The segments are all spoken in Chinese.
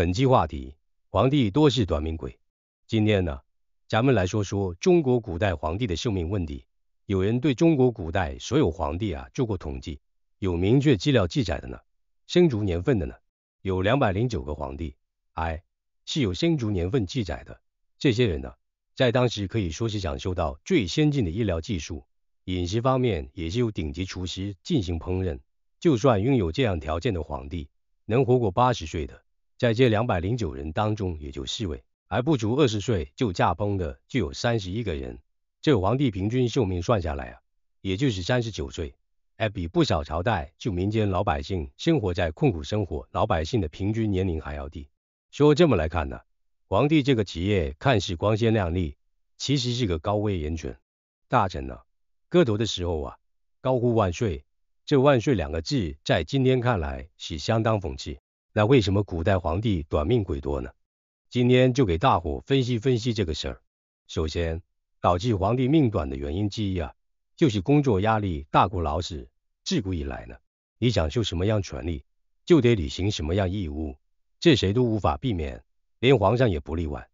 本期话题：皇帝多是短命鬼。今天呢，咱们来说说中国古代皇帝的寿命问题。有人对中国古代所有皇帝啊做过统计，有明确资料记载的呢，生卒年份的呢，有两百零九个皇帝，哎，是有生卒年份记载的。这些人呢，在当时可以说是享受到最先进的医疗技术，饮食方面也是有顶级厨师进行烹饪。就算拥有这样条件的皇帝，能活过八十岁的。在这两百零九人当中，也就四位，而不足二十岁就驾崩的就有三十一个人。这皇帝平均寿命算下来啊，也就是三十九岁，哎，比不少朝代就民间老百姓生活在困苦生活，老百姓的平均年龄还要低。说这么来看呢，皇帝这个职业看似光鲜亮丽，其实是个高危人群。大臣呢，磕头的时候啊，高呼万岁，这万岁两个字在今天看来是相当讽刺。那为什么古代皇帝短命鬼多呢？今天就给大伙分析分析这个事儿。首先，导致皇帝命短的原因之一啊，就是工作压力大过劳死。自古以来呢，你享受什么样权利，就得履行什么样义务，这谁都无法避免，连皇上也不例外。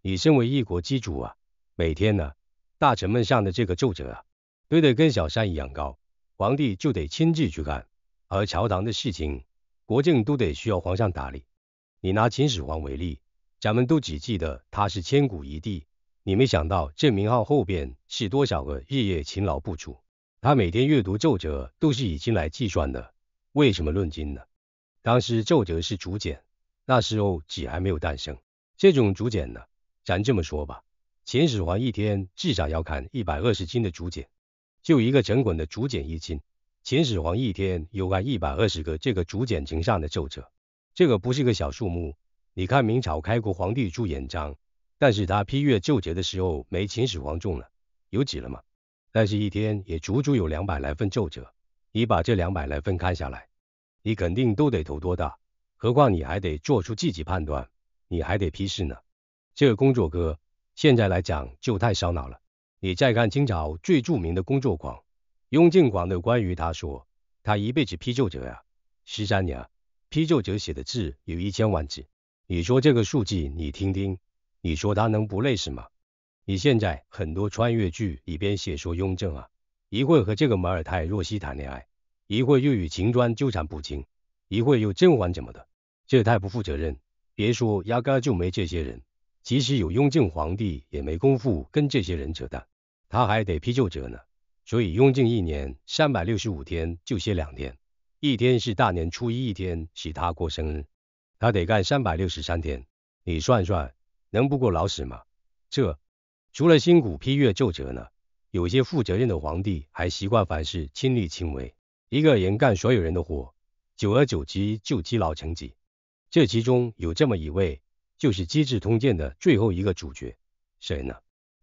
你身为一国之主啊，每天呢，大臣们上的这个奏折啊，堆得跟小山一样高，皇帝就得亲自去干，而朝堂的事情。国政都得需要皇上打理，你拿秦始皇为例，咱们都只记得他是千古一帝，你没想到这名号后边是多少个日夜勤劳不辍。他每天阅读奏折都是以金来计算的，为什么论斤呢？当时奏折是竹简，那时候纸还没有诞生，这种竹简呢，咱这么说吧，秦始皇一天至少要看一百二十斤的竹简，就一个整捆的竹简一斤。秦始皇一天有按一百二十个这个竹简呈上的奏折，这个不是个小数目。你看明朝开国皇帝朱元璋，但是他批阅奏折的时候没秦始皇重了，有几了吗？但是，一天也足足有两百来份奏折，你把这两百来份看下来，你肯定都得头多大。何况你还得做出自己判断，你还得批示呢。这个工作哥现在来讲就太烧脑了。你再看清朝最著名的工作狂。雍正广的关于他说，他一辈子批奏折啊，十三年，批奏折写的字有一千万字。你说这个数据，你听听，你说他能不累死吗？你现在很多穿越剧里边写说雍正啊，一会和这个马尔泰若曦谈恋爱，一会又与秦砖纠缠不清，一会又甄嬛怎么的，这太不负责任。别说压根就没这些人，即使有雍正皇帝，也没工夫跟这些人扯淡，他还得批奏折呢。所以雍正一年三百六十五天就歇两天，一天是大年初一，一天是他过生日，他得干三百六十三天。你算算，能不过劳死吗？这除了辛苦批阅奏折呢，有些负责任的皇帝还习惯凡事亲力亲为，一个人干所有人的活，久而久之就积劳成疾。这其中有这么一位，就是《资治通鉴》的最后一个主角，谁呢？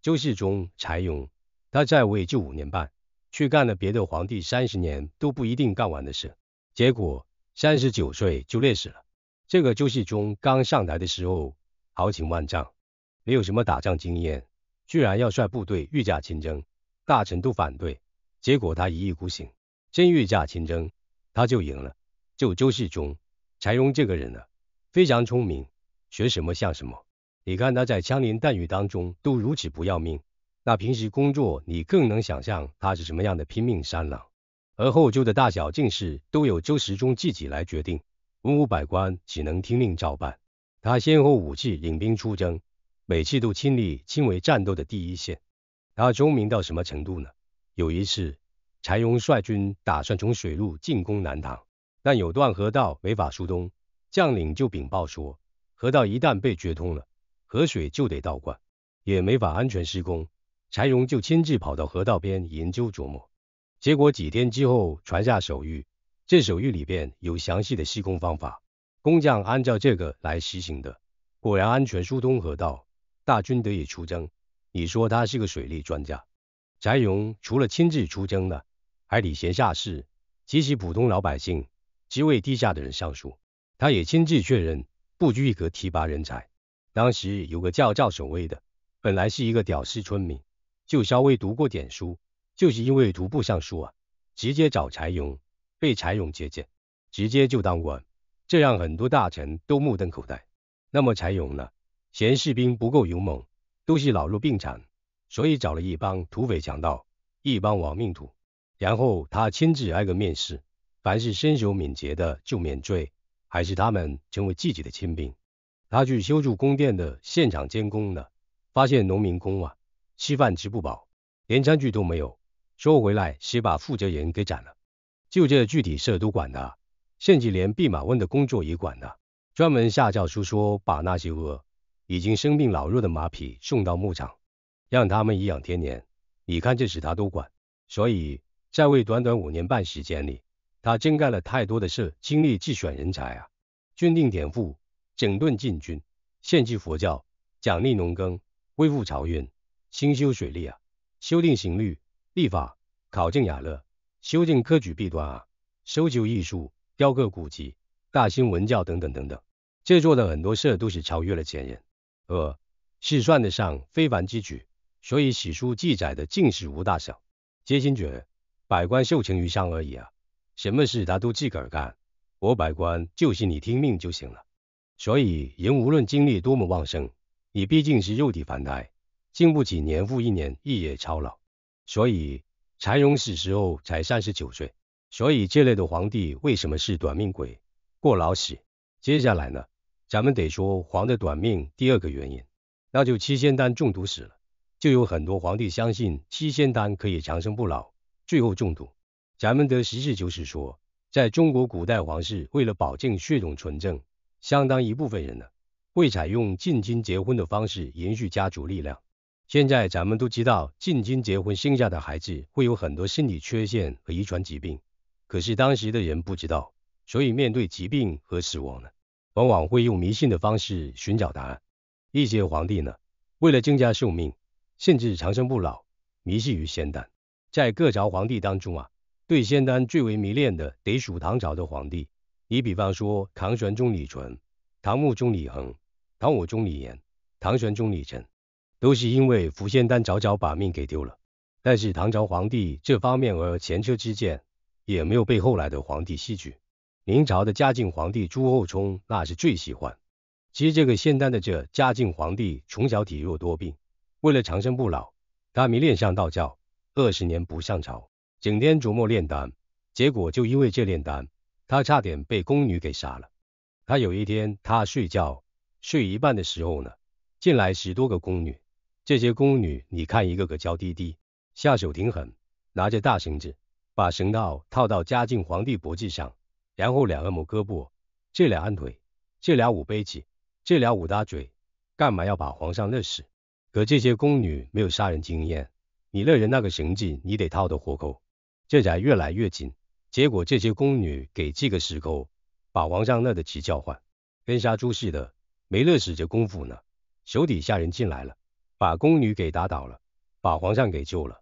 周世宗柴荣，他在位就五年半。去干了别的皇帝三十年都不一定干完的事，结果三十九岁就累死了。这个周世宗刚上台的时候，豪情万丈，没有什么打仗经验，居然要率部队御驾亲征，大臣都反对，结果他一意孤行，真御驾亲征，他就赢了。就周世宗柴荣这个人呢，非常聪明，学什么像什么。你看他在枪林弹雨当中都如此不要命。那平时工作，你更能想象他是什么样的拼命三郎？而后周的大小进士，都由周时中自己来决定，文武百官只能听令照办。他先后五次领兵出征，每次都亲历亲为战斗的第一线。他聪明到什么程度呢？有一次，柴荣率军打算从水路进攻南唐，但有段河道没法疏通，将领就禀报说，河道一旦被掘通了，河水就得倒灌，也没法安全施工。柴荣就亲自跑到河道边研究琢磨，结果几天之后传下手谕，这手谕里边有详细的施工方法，工匠按照这个来实行的，果然安全疏通河道，大军得以出征。你说他是个水利专家。柴荣除了亲自出征的，还礼贤下士，即使普通老百姓、职位低下的人上书，他也亲自确认，不拘一格提拔人才。当时有个叫赵守卫的，本来是一个屌丝村民。就稍微读过点书，就是因为读不上书啊，直接找柴荣，被柴荣接见，直接就当官，这让很多大臣都目瞪口呆。那么柴荣呢，嫌士兵不够勇猛，都是老弱病残，所以找了一帮土匪强盗，一帮亡命徒，然后他亲自挨个面试，凡是身手敏捷的就免罪，还是他们成为自己的亲兵。他去修筑宫殿的现场监工呢，发现农民工啊。吃饭吃不饱，连餐具都没有。说回来，谁把负责人给斩了。就这具体事都管的，甚至连弼马温的工作也管的。专门下诏书说，把那些饿、已经生病、老弱的马匹送到牧场，让他们颐养天年。你看，这事他都管。所以在位短短五年半时间里，他真干了太多的事：，精力自选人才啊，军令典赋，整顿禁军，限制佛教，奖励农耕，恢复漕运。兴修水利啊，修订刑律、立法、考证雅乐、修订科举弊端啊，修旧艺术、雕刻古籍、大兴文教等等等等，这做的很多事都是超越了前人，呃，是算得上非凡之举。所以史书记载的尽是吴大小。皆心觉百官受情于上而已啊。什么事他都自个干，我百官就是你听命就行了。所以人无论精力多么旺盛，你毕竟是肉体凡胎。经不起年复一年日夜操劳，所以柴荣死时候才三十九岁。所以这类的皇帝为什么是短命鬼？过劳死。接下来呢，咱们得说皇的短命第二个原因，那就七仙丹中毒死了。就有很多皇帝相信七仙丹可以长生不老，最后中毒。咱们得实事求是说，在中国古代皇室为了保证血统纯正，相当一部分人呢，会采用近亲结婚的方式延续家族力量。现在咱们都知道近亲结婚生下的孩子会有很多心理缺陷和遗传疾病，可是当时的人不知道，所以面对疾病和死亡呢，往往会用迷信的方式寻找答案。一些皇帝呢，为了增加寿命，甚至长生不老，迷信于仙丹。在各朝皇帝当中啊，对仙丹最为迷恋的，得数唐朝的皇帝。你比方说，唐玄宗李纯、唐穆宗李恒、唐武宗李炎、唐玄宗李忱。都是因为福仙丹早早把命给丢了，但是唐朝皇帝这方面而前车之鉴也没有被后来的皇帝吸取。明朝的嘉靖皇帝朱厚熜那是最喜欢。其实这个仙丹的这嘉靖皇帝从小体弱多病，为了长生不老，他迷恋上道教，二十年不上朝，整天琢磨炼丹。结果就因为这炼丹，他差点被宫女给杀了。他有一天他睡觉睡一半的时候呢，进来十多个宫女。这些宫女，你看一个个娇滴滴，下手挺狠，拿着大绳子，把绳套套到嘉靖皇帝脖子上，然后两个抹胳膊，这俩按腿，这俩捂背脊，这俩捂大嘴，干嘛要把皇上勒死？可这些宫女没有杀人经验，你勒人那个绳子，你得套得活够。这俩越来越紧，结果这些宫女给系个死扣，把皇上勒得直叫唤，跟杀猪似的，没勒死这功夫呢，手底下人进来了。把宫女给打倒了，把皇上给救了。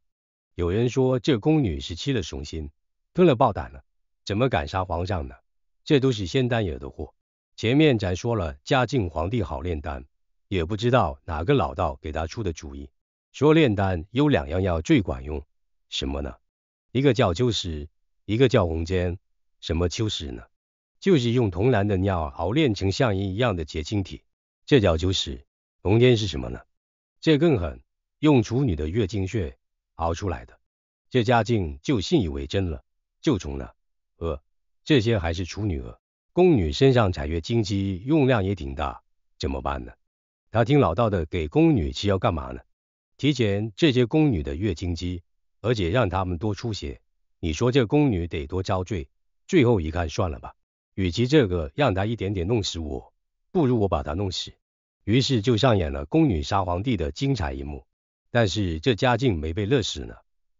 有人说这宫女是吃了雄心，吞了豹胆了，怎么敢杀皇上呢？这都是仙丹惹的祸。前面咱说了，嘉靖皇帝好炼丹，也不知道哪个老道给他出的主意，说炼丹有两样药最管用，什么呢？一个叫秋石，一个叫红尖，什么秋石呢？就是用铜蓝的尿熬炼成像银一样的结晶体，这叫秋石。红尖是什么呢？这更狠，用处女的月经血熬出来的，这嘉靖就信以为真了，就从那呃，这些还是处女额，宫女身上产月经期用量也挺大，怎么办呢？他听老道的，给宫女吃要干嘛呢？提前这些宫女的月经期，而且让他们多出血，你说这宫女得多遭罪？最后一看，算了吧，与其这个让他一点点弄死我，不如我把他弄死。于是就上演了宫女杀皇帝的精彩一幕。但是这嘉靖没被乐死呢，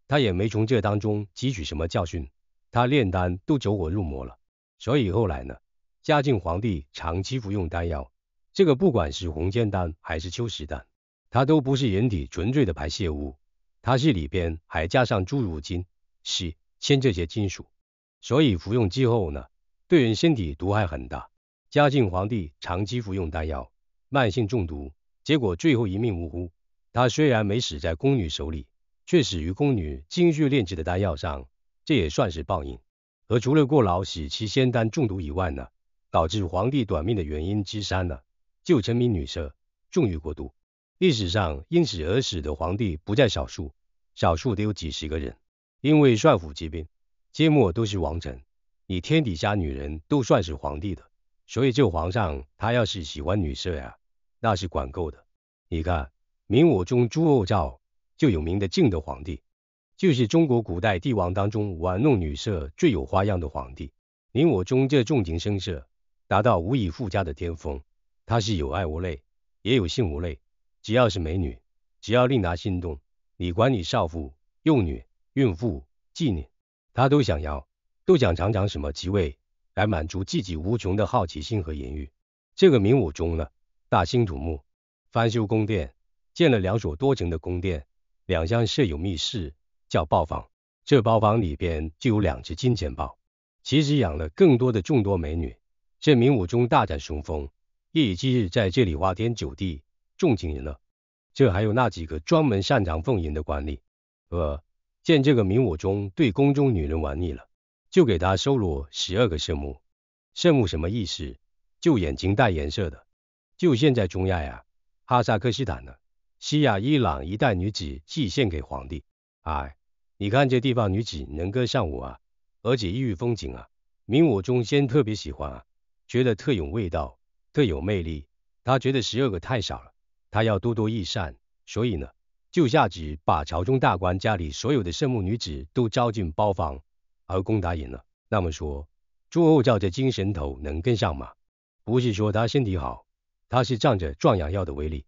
他也没从这当中汲取什么教训。他炼丹都走火入魔了。所以后来呢，嘉靖皇帝长期服用丹药，这个不管是红尖丹还是秋石丹，它都不是人体纯粹的排泄物，它是里边还加上诸如金、锡、铅这些金属，所以服用之后呢，对人身体毒害很大。嘉靖皇帝长期服用丹药。慢性中毒，结果最后一命呜呼。他虽然没死在宫女手里，却死于宫女精血炼制的丹药上，这也算是报应。而除了过劳使其仙丹中毒以外呢，导致皇帝短命的原因之三呢，就沉迷女色、纵欲过度。历史上因此而死的皇帝不在少数，少数得有几十个人。因为帅府骑兵、皆末都是王臣，你天底下女人都算是皇帝的，所以这皇上他要是喜欢女色呀。那是管够的。你看，明武宗朱厚照就有名的，敬德皇帝就是中国古代帝王当中玩弄女色最有花样的皇帝。明武宗这重情声色达到无以复加的巅峰，他是有爱无泪，也有性无泪，只要是美女，只要令他心动，你管你少妇、幼女、孕妇、妓女，他都想要，都想尝尝什么滋味，来满足自己无穷的好奇心和淫欲。这个明武宗呢？大兴土木，翻修宫殿，建了两所多层的宫殿，两厢设有密室，叫包房。这包房里边就有两只金钱豹，其实养了更多的众多美女。这明武宗大展雄风，夜以继日在这里花天酒地，纵情人乐。这还有那几个专门擅长奉迎的官吏，见这个明武宗对宫中女人玩腻了，就给他收罗十二个圣母。圣母什么意思？就眼睛带颜色的。就现在中亚呀，哈萨克斯坦呢，西亚伊朗一带女子献给皇帝。哎，你看这地方女子能歌善舞啊，而且异域风景啊，明武宗先特别喜欢啊，觉得特有味道，特有魅力。他觉得十二个太少了，他要多多益善，所以呢，就下旨把朝中大官家里所有的圣母女子都招进包房，而攻打应了。那么说，朱厚照这精神头能跟上吗？不是说他身体好。他是仗着壮阳药的威力。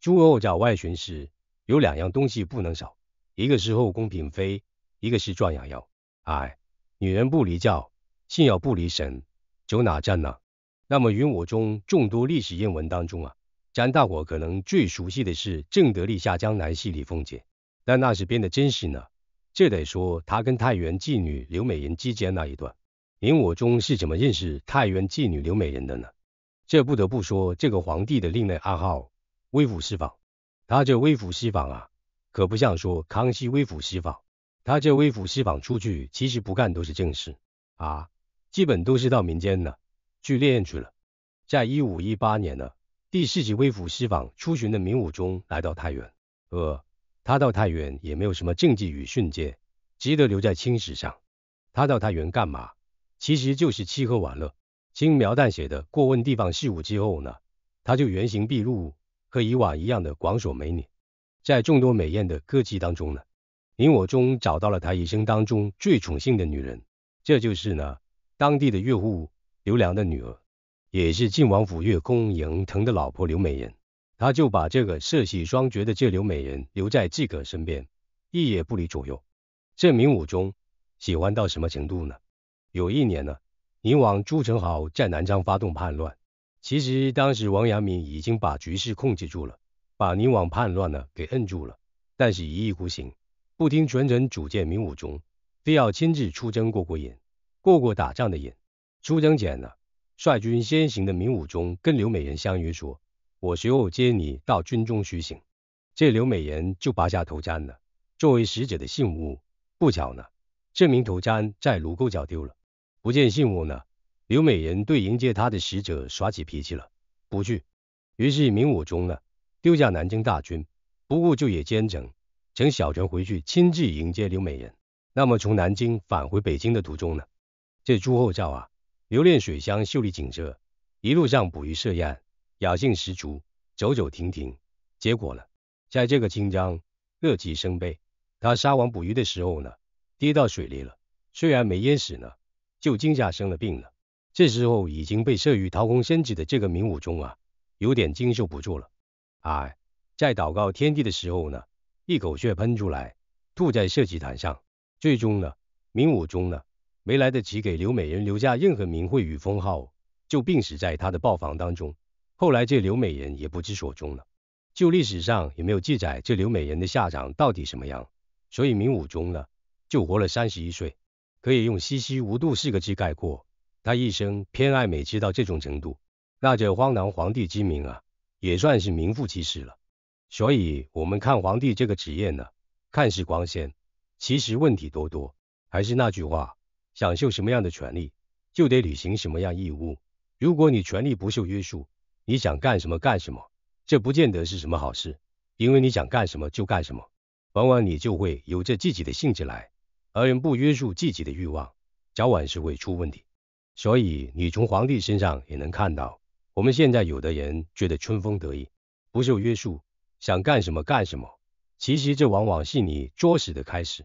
朱厚照外巡时，有两样东西不能少，一个是后宫嫔妃，一个是壮阳药。哎，女人不离教，信仰不离神，走哪站哪。那么云我中众多历史艳闻当中啊，咱大伙可能最熟悉的是正德立下江南系李凤姐，但那是编的真实呢。这得说他跟太原妓女刘美人之间那一段。云我中是怎么认识太原妓女刘美人的呢？这不得不说，这个皇帝的另类暗号“微服私访”。他这“微服私访”啊，可不像说康熙“微服私访”，他这“微服私访”出去，其实不干都是正事啊，基本都是到民间呢去猎艳去了。在一五一八年呢，第四次“微服私访”出巡的明武宗来到太原。呃，他到太原也没有什么政绩与训诫，值得留在青史上。他到太原干嘛？其实就是吃喝玩乐。轻描淡写的过问地方事务之后呢，他就原形毕露，和以往一样的广选美女。在众多美艳的歌姬当中呢，明武宗找到了他一生当中最宠幸的女人，这就是呢当地的岳户刘良的女儿，也是晋王府月宫杨腾的老婆刘美人。他就把这个色喜双绝的这刘美人留在自个身边，一也不离左右。这明武宗喜欢到什么程度呢？有一年呢。宁王朱宸濠在南昌发动叛乱，其实当时王阳明已经把局势控制住了，把宁王叛乱呢给摁住了，但是一意孤行，不听全臣组建明武宗，非要亲自出征过过瘾，过过打仗的瘾。出征前呢，率军先行的明武宗跟刘美人相约说：“我随后接你到军中徐行。”这刘美人就拔下头簪了，作为使者的信物。不巧呢，这名头簪在卢沟桥丢了。不见信物呢，刘美人对迎接他的使者耍起脾气了，不去。于是明武宗呢，丢下南京大军，不顾昼夜兼程，乘小船回去亲自迎接刘美人。那么从南京返回北京的途中呢，这朱厚照啊，留恋水乡秀丽景色，一路上捕鱼设宴，雅兴十足，走走停停。结果呢，在这个清江乐极生悲，他杀网捕鱼的时候呢，跌到水里了，虽然没淹死呢。就惊吓生了病了，这时候已经被设于掏空身子的这个明武宗啊，有点经受不住了。哎，在祷告天地的时候呢，一口血喷出来，吐在社稷坛上。最终呢，明武宗呢，没来得及给刘美人留下任何名讳与封号，就病死在他的报房当中。后来这刘美人也不知所踪了，就历史上也没有记载这刘美人的下场到底什么样。所以明武宗呢，就活了三十一岁。可以用“嬉戏无度”四个字概括，他一生偏爱美色到这种程度，那这荒唐皇帝之名啊，也算是名副其实了。所以，我们看皇帝这个职业呢，看似光鲜，其实问题多多。还是那句话，享受什么样的权利，就得履行什么样义务。如果你权利不受约束，你想干什么干什么，这不见得是什么好事，因为你想干什么就干什么，往往你就会由着自己的性子来。而人不约束自己的欲望，早晚是会出问题。所以你从皇帝身上也能看到，我们现在有的人觉得春风得意，不受约束，想干什么干什么，其实这往往是你作死的开始。